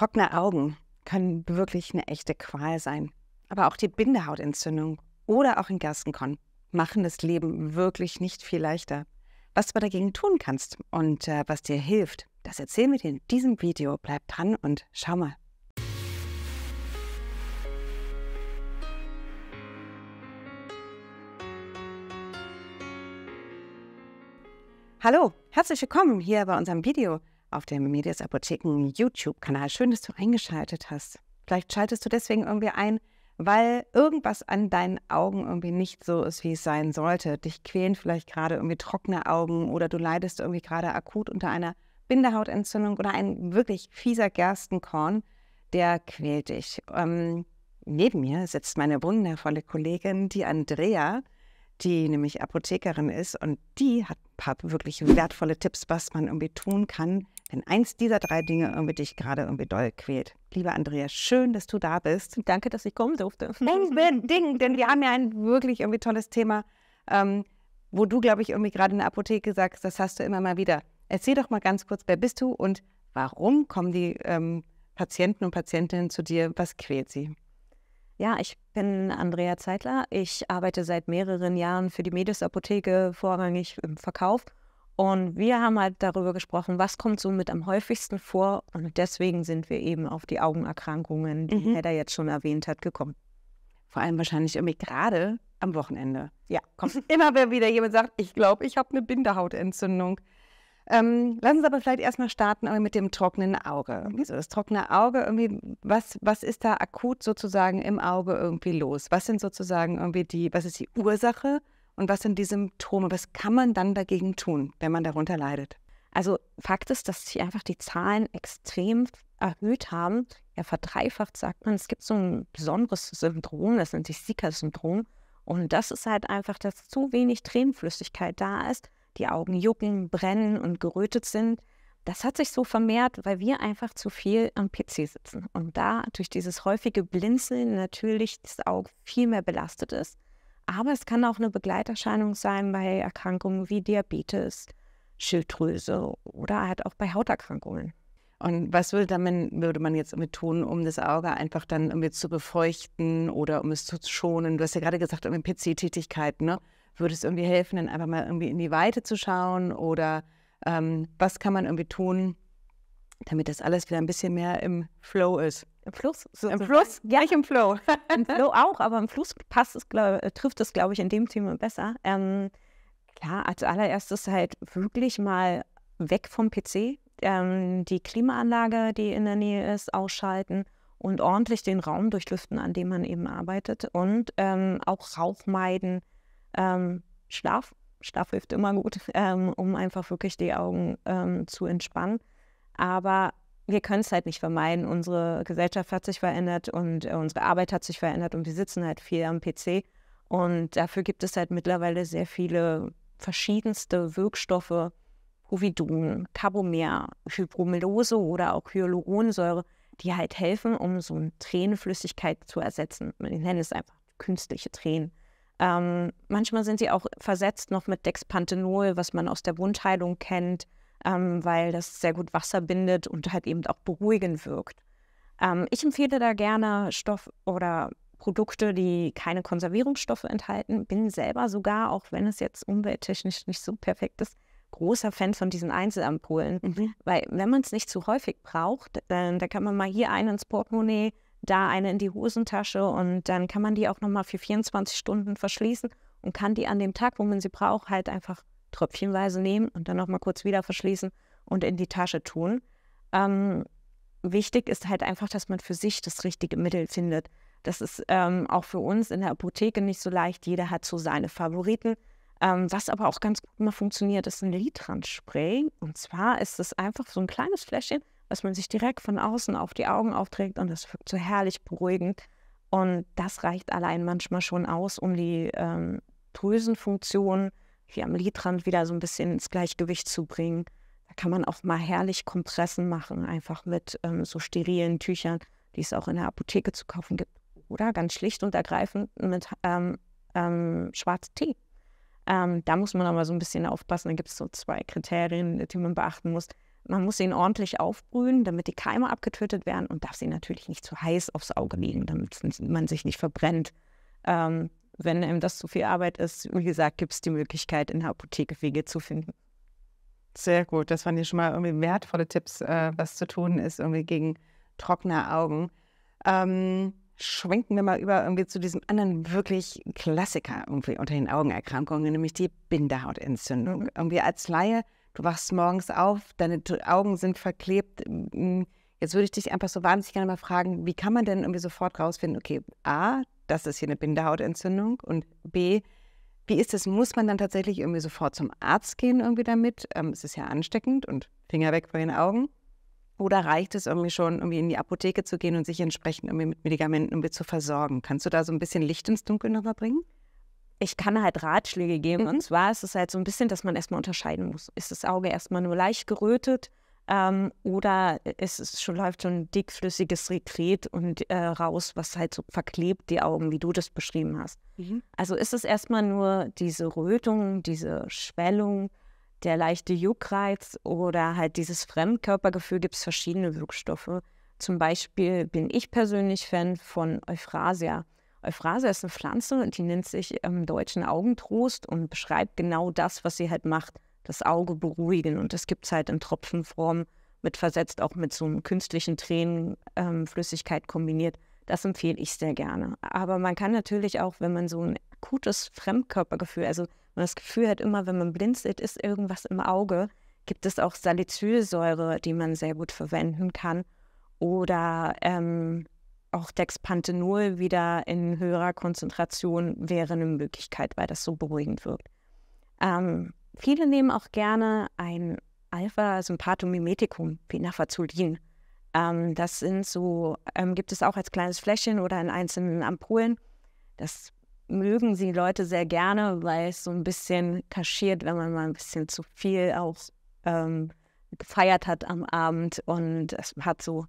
Trockene Augen können wirklich eine echte Qual sein. Aber auch die Bindehautentzündung oder auch in Gerstenkorn machen das Leben wirklich nicht viel leichter. Was du dagegen tun kannst und äh, was dir hilft, das erzählen wir dir in diesem Video. Bleib dran und schau mal. Hallo, herzlich willkommen hier bei unserem Video auf dem Medias Apotheken YouTube-Kanal. Schön, dass du eingeschaltet hast. Vielleicht schaltest du deswegen irgendwie ein, weil irgendwas an deinen Augen irgendwie nicht so ist, wie es sein sollte. Dich quälen vielleicht gerade irgendwie trockene Augen oder du leidest irgendwie gerade akut unter einer Bindehautentzündung oder ein wirklich fieser Gerstenkorn, der quält dich. Ähm, neben mir sitzt meine wundervolle Kollegin, die Andrea, die nämlich Apothekerin ist und die hat Tipp wirklich wertvolle Tipps, was man irgendwie tun kann, wenn eins dieser drei Dinge irgendwie dich gerade irgendwie doll quält. Lieber Andrea, schön, dass du da bist. Danke, dass ich kommen durfte. Ding, denn wir haben ja ein wirklich irgendwie tolles Thema, ähm, wo du, glaube ich, irgendwie gerade in der Apotheke sagst, das hast du immer mal wieder. Erzähl doch mal ganz kurz, wer bist du und warum kommen die ähm, Patienten und Patientinnen zu dir? Was quält sie? Ja, ich bin Andrea Zeitler. Ich arbeite seit mehreren Jahren für die Medis Apotheke vorrangig im Verkauf. Und wir haben halt darüber gesprochen, was kommt somit am häufigsten vor. Und deswegen sind wir eben auf die Augenerkrankungen, die mhm. Hedda jetzt schon erwähnt hat, gekommen. Vor allem wahrscheinlich irgendwie gerade am Wochenende. Ja, kommt immer wieder jemand sagt, ich glaube, ich habe eine Bindehautentzündung. Ähm, lassen Sie aber vielleicht erstmal starten mit dem trockenen Auge. Mhm. So das trockene Auge, irgendwie, was, was ist da akut sozusagen im Auge irgendwie los? Was sind sozusagen irgendwie die, was ist die Ursache und was sind die Symptome? Was kann man dann dagegen tun, wenn man darunter leidet? Also Fakt ist, dass sich einfach die Zahlen extrem erhöht haben. Ja, verdreifacht sagt man, es gibt so ein besonderes Syndrom, das nennt sich Sika-Syndrom. Und das ist halt einfach, dass zu wenig Tränenflüssigkeit da ist die Augen jucken, brennen und gerötet sind. Das hat sich so vermehrt, weil wir einfach zu viel am PC sitzen und da durch dieses häufige Blinzeln natürlich das Auge viel mehr belastet ist. Aber es kann auch eine Begleiterscheinung sein bei Erkrankungen wie Diabetes, Schilddrüse oder halt auch bei Hauterkrankungen. Und was würde, damit, würde man jetzt irgendwie tun, um das Auge einfach dann irgendwie zu befeuchten oder um es zu schonen? Du hast ja gerade gesagt, um PC-Tätigkeiten, ne? würde es irgendwie helfen, dann einfach mal irgendwie in die Weite zu schauen oder ähm, was kann man irgendwie tun, damit das alles wieder ein bisschen mehr im Flow ist. Im Fluss? So Im Fluss? Ja. Nicht im Flow. Im Flow auch, aber im Fluss passt es, glaub, äh, trifft es, glaube ich, in dem Thema besser. Ähm, klar, als allererstes halt wirklich mal weg vom PC, ähm, die Klimaanlage, die in der Nähe ist, ausschalten und ordentlich den Raum durchlüften, an dem man eben arbeitet und ähm, auch Rauch meiden, ähm, Schlaf, Schlaf hilft immer gut, ähm, um einfach wirklich die Augen ähm, zu entspannen. Aber wir können es halt nicht vermeiden. Unsere Gesellschaft hat sich verändert und äh, unsere Arbeit hat sich verändert und wir sitzen halt viel am PC. Und dafür gibt es halt mittlerweile sehr viele verschiedenste Wirkstoffe, Povidon, Carbomer, Hypromelose oder auch Hyaluronsäure, die halt helfen, um so eine Tränenflüssigkeit zu ersetzen. Ich nenne es einfach künstliche Tränen. Ähm, manchmal sind sie auch versetzt noch mit Dexpanthenol, was man aus der Wundheilung kennt, ähm, weil das sehr gut Wasser bindet und halt eben auch beruhigend wirkt. Ähm, ich empfehle da gerne Stoff oder Produkte, die keine Konservierungsstoffe enthalten. Bin selber sogar, auch wenn es jetzt umwelttechnisch nicht so perfekt ist, großer Fan von diesen Einzelampullen. Mhm. Weil wenn man es nicht zu häufig braucht, dann, dann kann man mal hier einen ins Portemonnaie, da eine in die Hosentasche und dann kann man die auch nochmal für 24 Stunden verschließen und kann die an dem Tag, wo man sie braucht, halt einfach tröpfchenweise nehmen und dann nochmal kurz wieder verschließen und in die Tasche tun. Ähm, wichtig ist halt einfach, dass man für sich das richtige Mittel findet. Das ist ähm, auch für uns in der Apotheke nicht so leicht. Jeder hat so seine Favoriten. Ähm, was aber auch ganz gut mal funktioniert, ist ein Litran-Spray. Und zwar ist es einfach so ein kleines Fläschchen, dass man sich direkt von außen auf die Augen aufträgt und das wirkt so herrlich beruhigend. Und das reicht allein manchmal schon aus, um die ähm, Drüsenfunktion hier am Lidrand wieder so ein bisschen ins Gleichgewicht zu bringen. Da kann man auch mal herrlich Kompressen machen, einfach mit ähm, so sterilen Tüchern, die es auch in der Apotheke zu kaufen gibt. Oder ganz schlicht und ergreifend mit ähm, ähm, schwarzem Tee. Ähm, da muss man aber so ein bisschen aufpassen. Da gibt es so zwei Kriterien, die man beachten muss. Man muss ihn ordentlich aufbrühen, damit die Keime abgetötet werden und darf sie natürlich nicht zu heiß aufs Auge legen, damit man sich nicht verbrennt. Ähm, wenn einem das zu viel Arbeit ist, wie gesagt, gibt es die Möglichkeit, in der Apotheke Wege zu finden. Sehr gut, das waren ja schon mal irgendwie wertvolle Tipps, äh, was zu tun ist, irgendwie gegen trockene Augen. Ähm, schwenken wir mal über irgendwie zu diesem anderen wirklich Klassiker irgendwie unter den Augenerkrankungen, nämlich die Bindehautentzündung. Irgendwie als Laie du wachst morgens auf, deine Augen sind verklebt. Jetzt würde ich dich einfach so wahnsinnig gerne mal fragen, wie kann man denn irgendwie sofort rausfinden, okay, A, das ist hier eine Bindehautentzündung und B, wie ist es, muss man dann tatsächlich irgendwie sofort zum Arzt gehen irgendwie damit? Ähm, es ist ja ansteckend und Finger weg von den Augen. Oder reicht es irgendwie schon, irgendwie in die Apotheke zu gehen und sich entsprechend irgendwie mit Medikamenten irgendwie zu versorgen? Kannst du da so ein bisschen Licht ins Dunkel nochmal bringen? ich kann halt Ratschläge geben. Mhm. Und zwar ist es halt so ein bisschen, dass man erstmal unterscheiden muss. Ist das Auge erstmal nur leicht gerötet ähm, oder ist es schon, läuft schon ein dickflüssiges Sekret und äh, raus, was halt so verklebt die Augen, wie du das beschrieben hast. Mhm. Also ist es erstmal nur diese Rötung, diese Schwellung, der leichte Juckreiz oder halt dieses Fremdkörpergefühl gibt es verschiedene Wirkstoffe. Zum Beispiel bin ich persönlich Fan von Euphrasia. Euphrasia ist eine Pflanze und die nennt sich im ähm, Deutschen Augentrost und beschreibt genau das, was sie halt macht, das Auge beruhigen. Und das gibt es halt in Tropfenform mit versetzt, auch mit so einem künstlichen Tränenflüssigkeit ähm, kombiniert. Das empfehle ich sehr gerne. Aber man kann natürlich auch, wenn man so ein akutes Fremdkörpergefühl, also man das Gefühl hat immer, wenn man blinzelt, ist irgendwas im Auge, gibt es auch Salicylsäure, die man sehr gut verwenden kann. Oder ähm, auch Dexpanthenol wieder in höherer Konzentration wäre eine Möglichkeit, weil das so beruhigend wirkt. Ähm, viele nehmen auch gerne ein Alpha-Sympathomimetikum wie Nafazolin. Ähm, das sind so, ähm, gibt es auch als kleines Fläschchen oder in einzelnen Ampullen. Das mögen sie Leute sehr gerne, weil es so ein bisschen kaschiert, wenn man mal ein bisschen zu viel auch ähm, gefeiert hat am Abend und es hat so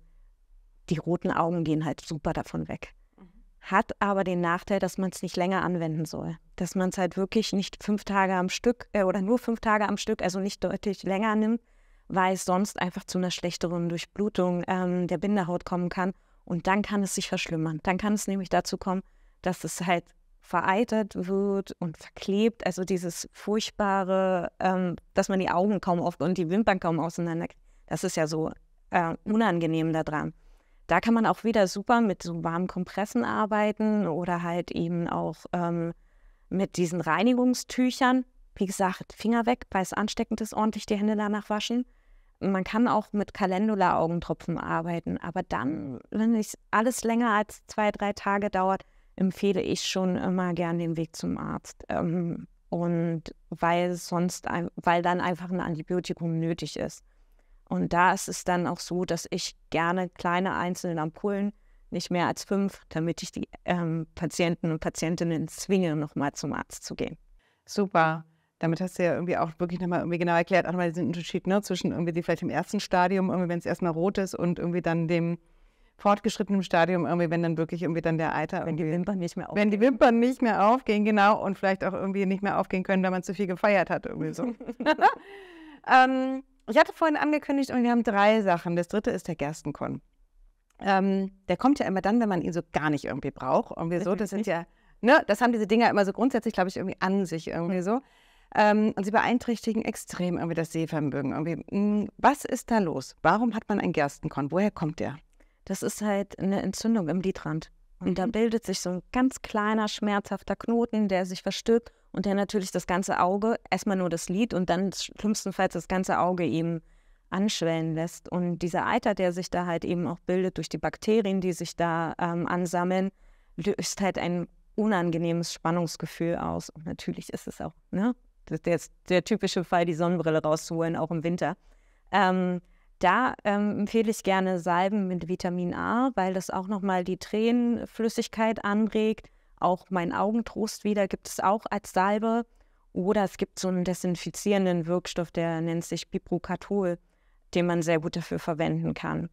die roten Augen gehen halt super davon weg. Mhm. Hat aber den Nachteil, dass man es nicht länger anwenden soll. Dass man es halt wirklich nicht fünf Tage am Stück äh, oder nur fünf Tage am Stück, also nicht deutlich länger nimmt, weil es sonst einfach zu einer schlechteren Durchblutung ähm, der Bindehaut kommen kann. Und dann kann es sich verschlimmern. Dann kann es nämlich dazu kommen, dass es halt vereitert wird und verklebt. Also dieses furchtbare, ähm, dass man die Augen kaum auf und die Wimpern kaum auseinander. Das ist ja so äh, unangenehm daran. Da kann man auch wieder super mit so warmen Kompressen arbeiten oder halt eben auch ähm, mit diesen Reinigungstüchern. Wie gesagt, Finger weg, bei es ansteckend ist, ordentlich die Hände danach waschen. Man kann auch mit Calendula-Augentropfen arbeiten, aber dann, wenn es alles länger als zwei, drei Tage dauert, empfehle ich schon immer gern den Weg zum Arzt. Ähm, und weil sonst, weil dann einfach ein Antibiotikum nötig ist. Und da ist es dann auch so, dass ich gerne kleine einzelne Ampullen, nicht mehr als fünf, damit ich die ähm, Patienten und Patientinnen zwinge, nochmal zum Arzt zu gehen. Super. Damit hast du ja irgendwie auch wirklich nochmal irgendwie genau erklärt, auch nochmal diesen Unterschied ne, zwischen irgendwie die vielleicht im ersten Stadium, irgendwie wenn es erstmal rot ist und irgendwie dann dem fortgeschrittenen Stadium irgendwie, wenn dann wirklich irgendwie dann der Eiter. Wenn die Wimpern nicht mehr aufgehen. Wenn die Wimpern nicht mehr aufgehen, genau. Und vielleicht auch irgendwie nicht mehr aufgehen können, weil man zu viel gefeiert hat, irgendwie so. ähm, ich hatte vorhin angekündigt und wir haben drei Sachen. Das dritte ist der Gerstenkorn. Ähm, der kommt ja immer dann, wenn man ihn so gar nicht irgendwie braucht. Irgendwie so, das sind ja, ne, das haben diese Dinger immer so grundsätzlich, glaube ich, irgendwie an sich irgendwie hm. so. Ähm, und sie beeinträchtigen extrem irgendwie das Sehvermögen. Irgendwie. Hm, was ist da los? Warum hat man einen Gerstenkorn? Woher kommt der? Das ist halt eine Entzündung im Lidrand. Und da mhm. bildet sich so ein ganz kleiner, schmerzhafter Knoten, der sich verstirbt und der natürlich das ganze Auge, erstmal nur das Lied und dann schlimmstenfalls das ganze Auge eben anschwellen lässt. Und dieser Eiter, der sich da halt eben auch bildet durch die Bakterien, die sich da ähm, ansammeln, löst halt ein unangenehmes Spannungsgefühl aus. Und natürlich ist es auch, ne? Der, der typische Fall, die Sonnenbrille rauszuholen, auch im Winter. Ähm, da ähm, empfehle ich gerne Salben mit Vitamin A, weil das auch nochmal die Tränenflüssigkeit anregt. Auch mein Augentrost wieder gibt es auch als Salbe. Oder es gibt so einen desinfizierenden Wirkstoff, der nennt sich Piprocatol, den man sehr gut dafür verwenden kann.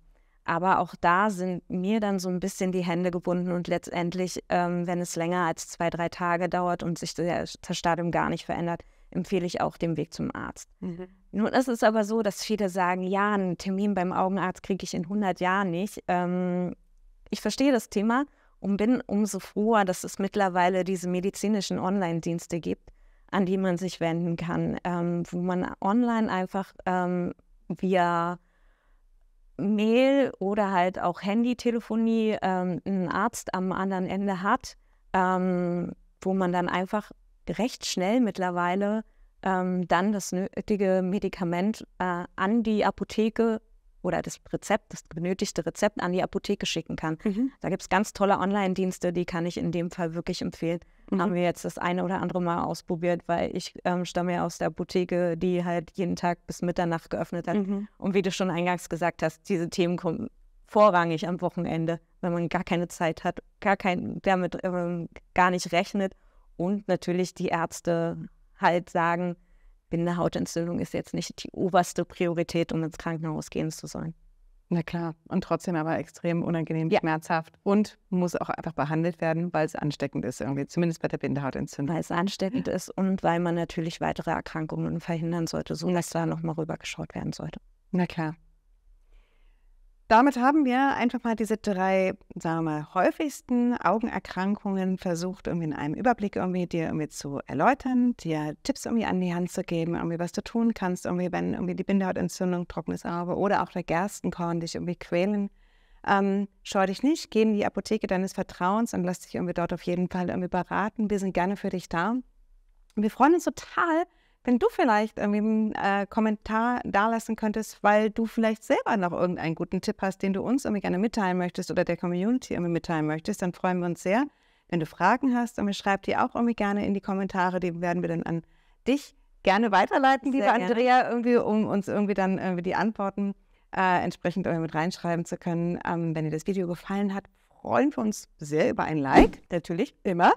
Aber auch da sind mir dann so ein bisschen die Hände gebunden und letztendlich, ähm, wenn es länger als zwei, drei Tage dauert und sich das Stadium gar nicht verändert, empfehle ich auch den Weg zum Arzt. Mhm. Nun ist es aber so, dass viele sagen, ja, einen Termin beim Augenarzt kriege ich in 100 Jahren nicht. Ähm, ich verstehe das Thema und bin umso froher, dass es mittlerweile diese medizinischen Online-Dienste gibt, an die man sich wenden kann, ähm, wo man online einfach ähm, via Mail oder halt auch Handytelefonie ähm, einen Arzt am anderen Ende hat, ähm, wo man dann einfach recht schnell mittlerweile ähm, dann das nötige Medikament äh, an die Apotheke oder das Rezept, das benötigte Rezept an die Apotheke schicken kann. Mhm. Da gibt es ganz tolle Online-Dienste, die kann ich in dem Fall wirklich empfehlen. Mhm. Haben wir jetzt das eine oder andere Mal ausprobiert, weil ich ähm, stamme ja aus der Apotheke, die halt jeden Tag bis Mitternacht geöffnet hat. Mhm. Und wie du schon eingangs gesagt hast, diese Themen kommen vorrangig am Wochenende, wenn man gar keine Zeit hat, gar kein, damit ähm, gar nicht rechnet und natürlich die Ärzte halt sagen, Bindehautentzündung ist jetzt nicht die oberste Priorität, um ins Krankenhaus gehen zu sollen. Na klar, und trotzdem aber extrem unangenehm, ja. schmerzhaft und muss auch einfach behandelt werden, weil es ansteckend ist irgendwie, zumindest bei der Bindehautentzündung. Weil es ansteckend ist und weil man natürlich weitere Erkrankungen verhindern sollte, so dass da nochmal rübergeschaut werden sollte. Na klar. Damit haben wir einfach mal diese drei, sagen wir mal, häufigsten Augenerkrankungen versucht, irgendwie in einem Überblick irgendwie dir irgendwie zu erläutern, dir Tipps irgendwie an die Hand zu geben, irgendwie was du tun kannst, irgendwie wenn irgendwie die Bindehautentzündung, trockenes Auge oder auch der Gerstenkorn dich irgendwie quälen. Ähm, scheu dich nicht, geh in die Apotheke deines Vertrauens und lass dich irgendwie dort auf jeden Fall irgendwie beraten. Wir sind gerne für dich da. Und wir freuen uns total, wenn du vielleicht irgendwie einen äh, Kommentar dalassen könntest, weil du vielleicht selber noch irgendeinen guten Tipp hast, den du uns irgendwie gerne mitteilen möchtest oder der Community irgendwie mitteilen möchtest, dann freuen wir uns sehr. Wenn du Fragen hast, dann schreib die auch irgendwie gerne in die Kommentare, die werden wir dann an dich gerne weiterleiten, liebe Andrea, irgendwie, um uns irgendwie dann irgendwie die Antworten äh, entsprechend irgendwie mit reinschreiben zu können. Ähm, wenn dir das Video gefallen hat, freuen wir uns sehr über ein Like, natürlich, immer.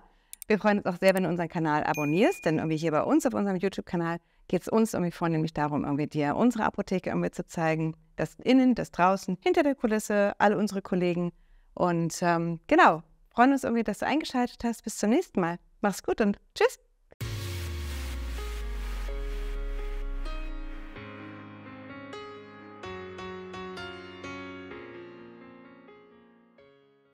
Wir freuen uns auch sehr, wenn du unseren Kanal abonnierst, denn irgendwie hier bei uns auf unserem YouTube-Kanal geht es uns irgendwie vor darum, irgendwie dir unsere Apotheke irgendwie zu zeigen, das innen, das draußen, hinter der Kulisse, alle unsere Kollegen. Und ähm, genau, freuen uns irgendwie, dass du eingeschaltet hast. Bis zum nächsten Mal. Mach's gut und tschüss.